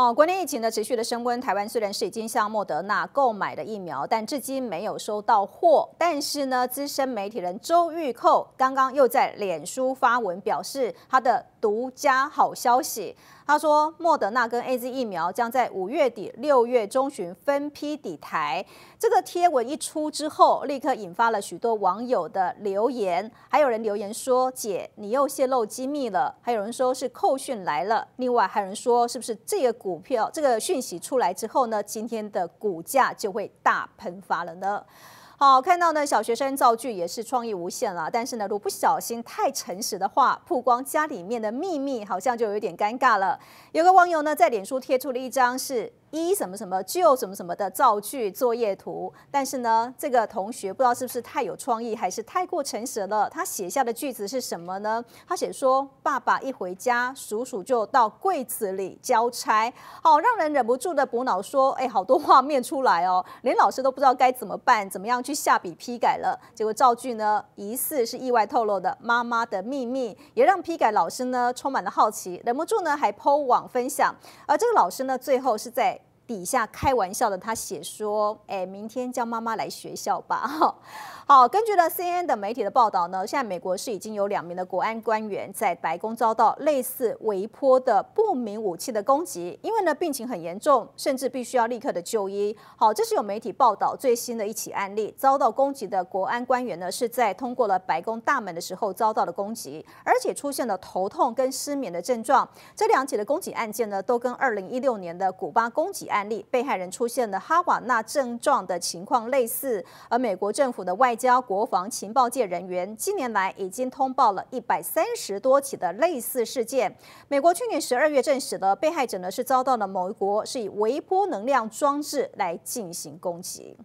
哦，国内疫情呢持续的升温。台湾虽然是已经向莫德纳购买的疫苗，但至今没有收到货。但是呢，资深媒体人周玉蔻刚刚又在脸书发文表示，他的。独家好消息，他说莫德纳跟 AZ 疫苗将在五月底六月中旬分批抵台。这个贴文一出之后，立刻引发了许多网友的留言，还有人留言说：“姐，你又泄露机密了。”还有人说是扣讯来了。另外还有人说：“是不是这个股票这个讯息出来之后呢，今天的股价就会大喷发了呢？”好看到呢，小学生造句也是创意无限了。但是呢，如果不小心太诚实的话，曝光家里面的秘密，好像就有点尴尬了。有个网友呢，在脸书贴出了一张是。一什么什么就什么什么的造句作业图，但是呢，这个同学不知道是不是太有创意，还是太过诚实了？他写下的句子是什么呢？他写说：“爸爸一回家，叔叔就到柜子里交差。”好，让人忍不住的补脑说：“哎，好多画面出来哦，连老师都不知道该怎么办，怎么样去下笔批改了。”结果造句呢，疑似是意外透露的妈妈的秘密，也让批改老师呢充满了好奇，忍不住呢还抛网分享。而这个老师呢，最后是在。底下开玩笑的，他写说：“哎，明天叫妈妈来学校吧。”好，根据了 CNN 的媒体的报道呢，现在美国是已经有两名的国安官员在白宫遭到类似微波的不明武器的攻击，因为呢病情很严重，甚至必须要立刻的就医。好，这是有媒体报道最新的一起案例，遭到攻击的国安官员呢是在通过了白宫大门的时候遭到了攻击，而且出现了头痛跟失眠的症状。这两起的攻击案件呢，都跟2016年的古巴攻击案。案例被害人出现了哈瓦那症状的情况类似，而美国政府的外交、国防、情报界人员近年来已经通报了一百三十多起的类似事件。美国去年十二月证实了，被害者呢是遭到了某一国是以微波能量装置来进行攻击。